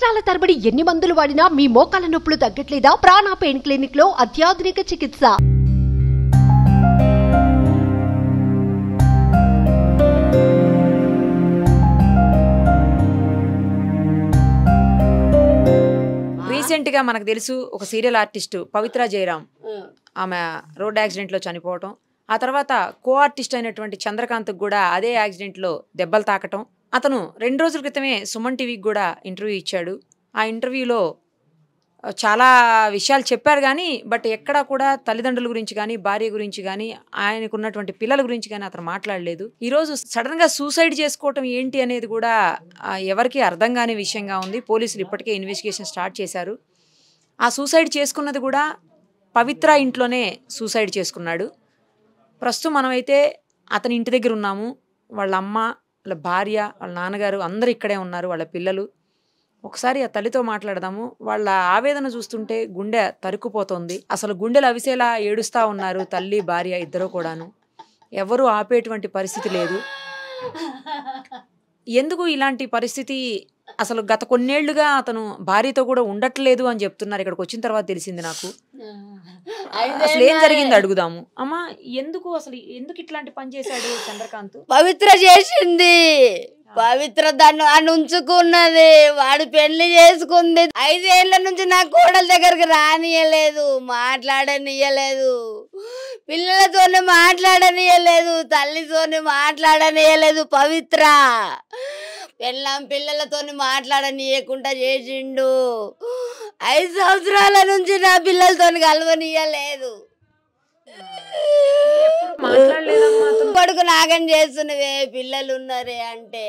సంవత్సరాల తరబడి ఎన్ని మందులు వాడినా మీ మోకాల నొప్పులు తగ్గట్లేదా ప్రాణ పెయిన్ క్లినిక్ లో అత్యాధునిక చికిత్స రీసెంట్ గా మనకు తెలుసు ఒక సీరియల్ ఆర్టిస్ట్ పవిత్ర జయరాం ఆమె రోడ్ యాక్సిడెంట్ లో చనిపోవటం ఆ తర్వాత కో ఆర్టిస్ట్ అయినటువంటి చంద్రకాంత్ కూడా అదే యాక్సిడెంట్ లో దెబ్బలు తాకటం అతను రెండు రోజుల క్రితమే సుమన్ టీవీకి కూడా ఇంటర్వ్యూ ఇచ్చాడు ఆ ఇంటర్వ్యూలో చాలా విషయాలు చెప్పారు కానీ బట్ ఎక్కడా కూడా తల్లిదండ్రుల గురించి కానీ భార్య గురించి కానీ ఆయనకున్నటువంటి పిల్లల గురించి కానీ అతను మాట్లాడలేదు ఈరోజు సడన్గా సూసైడ్ చేసుకోవటం ఏంటి అనేది కూడా ఎవరికి అర్థం కాని విషయంగా ఉంది పోలీసులు ఇప్పటికే ఇన్వెస్టిగేషన్ స్టార్ట్ చేశారు ఆ సూసైడ్ చేసుకున్నది కూడా పవిత్ర ఇంట్లోనే సూసైడ్ చేసుకున్నాడు ప్రస్తుతం మనమైతే అతని ఇంటి దగ్గర ఉన్నాము వాళ్ళ అమ్మ వాళ్ళ భార్య వాళ్ళ నాన్నగారు అందరు ఇక్కడే ఉన్నారు వాళ్ళ పిల్లలు ఒకసారి ఆ తల్లితో మాట్లాడదాము వాళ్ళ ఆవేదన చూస్తుంటే గుండె తరుక్కుపోతుంది అసలు గుండెలు అవిసేలా ఏడుస్తూ ఉన్నారు తల్లి భార్య ఇద్దరు కూడాను ఎవరూ ఆపేటువంటి పరిస్థితి లేదు ఎందుకు ఇలాంటి పరిస్థితి అసలు గత కొన్నేళ్లుగా అతను భార్యతో కూడా ఉండట్లేదు అని చెప్తున్నారు ఇక్కడికి వచ్చిన తర్వాత తెలిసింది నాకు అసలు ఏం జరిగింది అడుగుదాము అమ్మా ఎందుకు అసలు ఎందుకు ఇట్లాంటి పని చేశాడు చంద్రకాంత్ పవిత్ర చేసింది పవిత్ర దాన్ని అని ఉంచుకున్నది వాడు పెళ్లి చేసుకుంది ఐదేళ్ల నుంచి నా కోడల దగ్గరికి రానియలేదు మాట్లాడనియలేదు పిల్లలతోనే మాట్లాడనియలేదు తల్లితోనే మాట్లాడనియలేదు పవిత్ర పెళ్ళాం పిల్లలతోని మాట్లాడనియకుండా చేసిండు ఐదు సంవత్సరాల నుంచి నా పిల్లలతో కలవనియలేదు కొడుకు నాగం చేస్తున్నవే పిల్లలు ఉన్నారే అంటే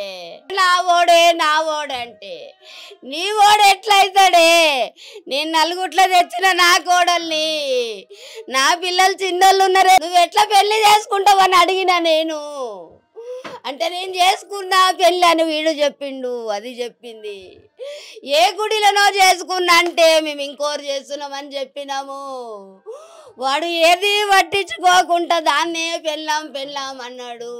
నా ఓడే నా ఓడంటే నీ ఓడ ఎట్లయితాడే నేను నలుగుట్ల తెచ్చిన నా కోడల్ని నా పిల్లలు చిన్నోళ్ళు ఉన్నారే నువ్వు ఎట్లా పెళ్లి చేసుకుంటావని అడిగిన నేను అంటే నేను చేసుకున్నా పెళ్ళి అని వీడు చెప్పిండు అది చెప్పింది ఏ గుడిలోనో చేసుకున్నా అంటే మేము ఇంకోరు చేస్తున్నామని చెప్పినాము వాడు ఏది పట్టించుకోకుండా దాన్నే పెళ్ళాం పెళ్ళాం అన్నాడు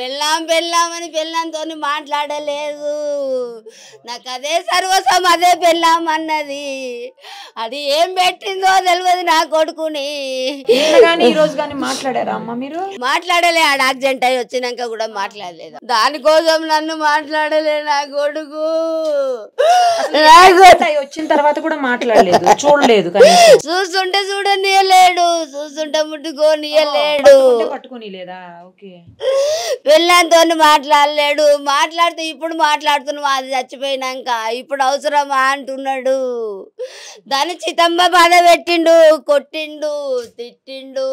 వెళ్ళాం వెళ్ళామని పెళ్ళంతో మాట్లాడలేదు నాకు అదే సర్వసం అదే పెళ్ళాం అన్నది అది ఏం పెట్టిందో తెలియదు నా కొడుకుని మాట్లాడలే ఆడ యాక్సిడెంట్ అయి వచ్చినాక కూడా మాట్లాడలేదు దానికోసం నన్ను మాట్లాడలే నా కొడుకు వచ్చిన తర్వాత కూడా మాట్లాడలేదు చూడలేదు చూస్తుంటే చూడనియలేడు చూస్తుంటే ముట్టుకోనియలేడు పట్టుకోనిలేదా ఓకే వెళ్ళాంతో మాట్లాడలేడు మాట్లాడితే ఇప్పుడు మాట్లాడుతున్నాం అది చచ్చిపోయినాక ఇప్పుడు అవసరమా అంటున్నాడు దాని చితంబ బాధ పెట్టిండు కొట్టిండు తిట్టిండు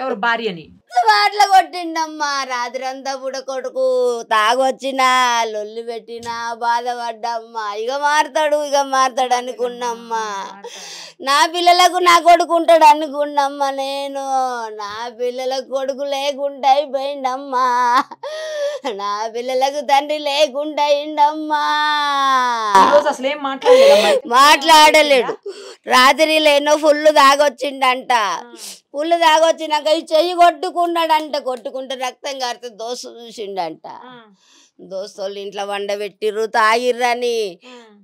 ఎవరు అని వాటిలో కొట్టిండమ్మా రాత్రంతా బుడ కొడుకు తాగొచ్చినా లొల్లి పెట్టినా బాధపడ్డమ్మా ఇక మారుతాడు ఇక మారుతాడు అనుకున్నమ్మా నా పిల్లలకు నా కొడుకు ఉంటాడు అనుకున్నమ్మా నేను నా పిల్లలకు కొడుకు లేకుండా అయిపోయిండమ్మా నా పిల్లలకు తండ్రి లేకుండా అయిండమ్మా అసలు ఏం మాట్లాడలేదు మాట్లాడలేడు రాత్రిలో ఎన్నో ఫుల్ తాగొచ్చిండంట ఫుల్ తాగొచ్చిన నాకు ఈ చెయ్యి కొట్టుకున్నాడంట కొట్టుకుంటే రక్తం కారితే దోశ చూసిండంట దోస్తులు ఇంట్లో వండబెట్టిర్రు తాగిర్రని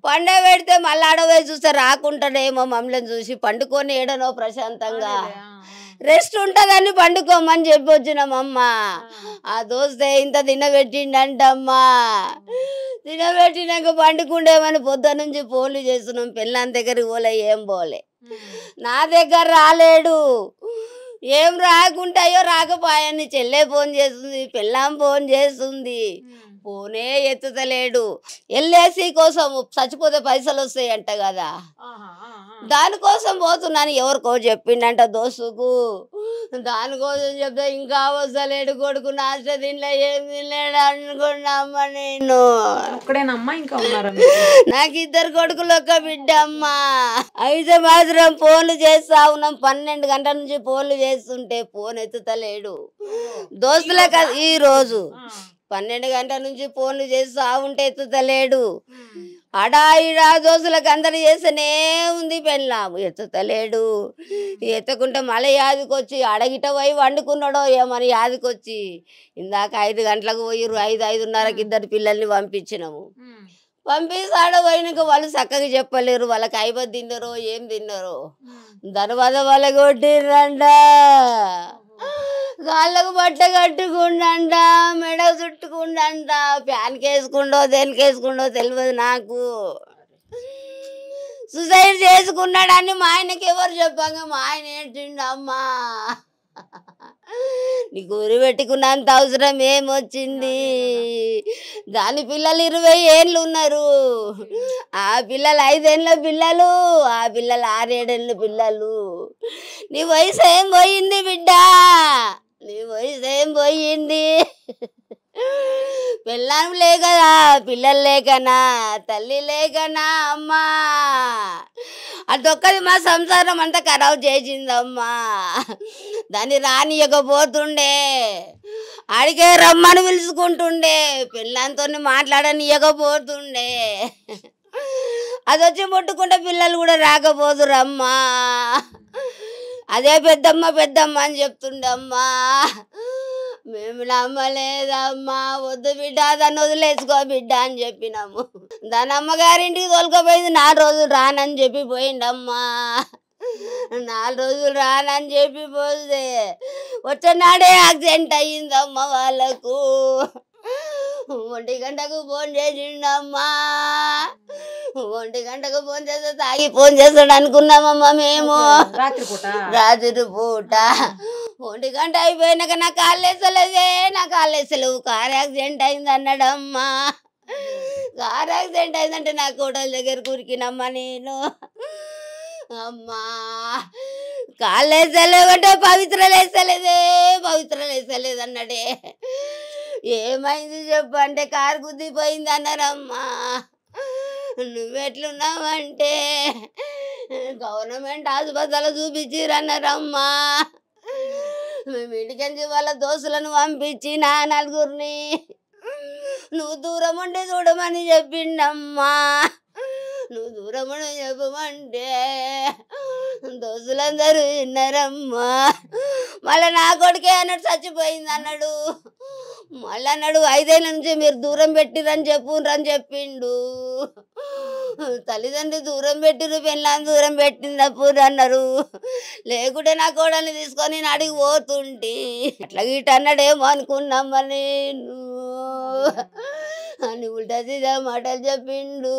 పండబెడితే మళ్ళీ అడవే చూస్తే రాకుంటాడేమో మమ్మల్ని చూసి పండుకొని ఏడనో ప్రశాంతంగా రెస్ట్ ఉంటుందని పండుకోమని చెప్పి వచ్చినామమ్మ ఆ దోస్తే ఇంత తినబెట్టిండంటమ్మా తినబెట్టినాక పండుకుండేమని పొద్దు నుంచి ఫోన్లు చేస్తున్నాం పిల్లల దగ్గరికి పోలే ఏం పోలే నా దగ్గర రాలేడు ఏం రాకుంటాయో రాకపోయాన్ని చెల్లె ఫోన్ చేస్తుంది పిల్లం ఫోన్ చేస్తుంది పోనే ఎత్తుతలేడు ఎల్ఏసీ కోసం చచ్చిపోతే పైసలు వస్తాయి అంట కదా దానికోసం పోతున్నాను ఎవరికో చెప్పిండంట దోస్తుకు దానికోసం చెప్తే ఇంకా వస్తలేడు కొడుకు నాశ దీనిలో ఏం తినలేడు అనుకున్నామ్మ నేను ఇంకా నాకు ఇద్దరు కొడుకులు ఒక బిడ్డ అమ్మా అయితే మాత్రం ఫోన్లు చేస్తా ఉన్నాం పన్నెండు గంటల నుంచి ఫోన్లు చేస్తుంటే ఫోన్ ఎత్తుతలేడు దోస్తులే కదా ఈ రోజు పన్నెండు గంటల నుంచి ఫోన్లు చేసి సాగుంటే ఎత్తుతలేడు అడాయిడా దోసులకు అందరు చేస్తేనే ఉంది పెళ్ళాము ఎత్తుతలేడు ఎత్తకుంటే మళ్ళీ యాదికొచ్చి అడగిట పోయి వండుకున్నాడో ఏమని యాదికొచ్చి ఇందాక ఐదు గంటలకు పోయిర్రు ఐదు ఐదున్నరకి ఇద్దరు పిల్లల్ని పంపించినాము పంపిస్తే ఆడ పోయినాక వాళ్ళు చక్కగా చెప్పలేరు వాళ్ళకి అయిపోయి తిన్నారో ఏం తిన్నారో తర్వాత వాళ్ళ కొట్టిర్రండా కాళ్ళకు బట్ట కట్టుకుండంట మెడ చుట్టుకుండంట ప్యాన్కేసుకుండో వేసుకుండో తెలియదు నాకు సుసైడ్ చేసుకున్నాడని మా ఆయనకి ఎవరు చెప్పాక మా ఆయన ఏంటండి అమ్మా నీకు ఊరి పెట్టుకున్నంత అవసరం ఏమొచ్చింది దాని పిల్లలు ఇరవై ఏళ్ళు ఉన్నారు ఆ పిల్లలు ఐదేళ్ళ పిల్లలు ఆ పిల్లలు ఆరేడేళ్ళ పిల్లలు నీ వయసు ఏం పోయింది బిడ్డ నీ వయసు ఏం పోయింది పిల్లం లేకనా పిల్లలు లేకనా తల్లి లేకనా అమ్మా అదొక్కది మా సంసారం అంతా ఖరాబ్ చేసిందమ్మా దాన్ని రానియకపోతుండే అడిగే రమ్మని పిలుచుకుంటుండే పిల్లలతో మాట్లాడనియకపోతుండే అది వచ్చి ముట్టుకుంటే పిల్లలు కూడా రాకపోదురమ్మా అదే పెద్దమ్మ పెద్దమ్మ అని చెప్తుండమ్మా మేము నమ్మలేదమ్మా వద్దు బిడ్డ దాన్ని వదిలేసుకో బిడ్డ అని చెప్పినాము దాని అమ్మగారింటికి తోలుకపోయింది నాలుగు రోజులు రానని చెప్పి పోయిండమ్మా నాలుగు రోజులు రానని చెప్పి పోతే వచ్చినాడే యాక్సిడెంట్ అయ్యిందమ్మా వాళ్ళకు ఒంటి గంటకు ఫోన్ చేసిండమ్మా ఒంటి గంటకు ఫోన్ చేస్తే తాగి ఫోన్ చేస్తాడు అనుకున్నామమ్మా మేము రాత్రి పూట రాత్రి పూట ఒంటి గంట అయిపోయినాక నా కాళ్ళు వేసలేదే నా కాళ్ళు వేసలేవు కార్ యాక్సిడెంట్ అయింది అన్నాడమ్మా కార్ యాక్సిడెంట్ అయిందంటే నా కోటల దగ్గర కురికినమ్మా నేను అమ్మా కాళ్ళు వేసలేవంటే పవిత్రలు వేసలేదే పవిత్రలు వేసలేదు అన్నాడే ఏమైంది చెప్పు అంటే కారు గుద్దిపోయింది అన్నారమ్మా నువ్వు నువ్వెట్లున్నావంటే గవర్నమెంట్ ఆసుపత్రులు చూపించిరన్నారమ్మా మేము ఇంటికెళ్ళి వాళ్ళ దోస్తులను నా నలుగురిని నువ్వు దూరం ఉండి చూడమని చెప్పిండమ్మా నువ్వు దూరం ఉండి చెప్పమంటే దోస్తులందరూ విన్నారమ్మా మళ్ళీ నా కొడుకే అన్నట్టు చచ్చిపోయింది అన్నాడు మళ్ళీ అన్నాడు ఐదేళ్ళ నుంచి మీరు దూరం పెట్టిరని చెప్పుండ్రని చెప్పిండు తల్లిదండ్రి దూరం పెట్టిరు పెళ్ళని దూరం పెట్టినప్పుడు అన్నారు లేకుంటే నా కోడల్ని తీసుకొని అడిగి పోతుంటి అట్లా గిట్ట అన్నాడేమో అనుకున్నామ్మా నేను అని ఉల్టా సీదా మాటలు చెప్పిండు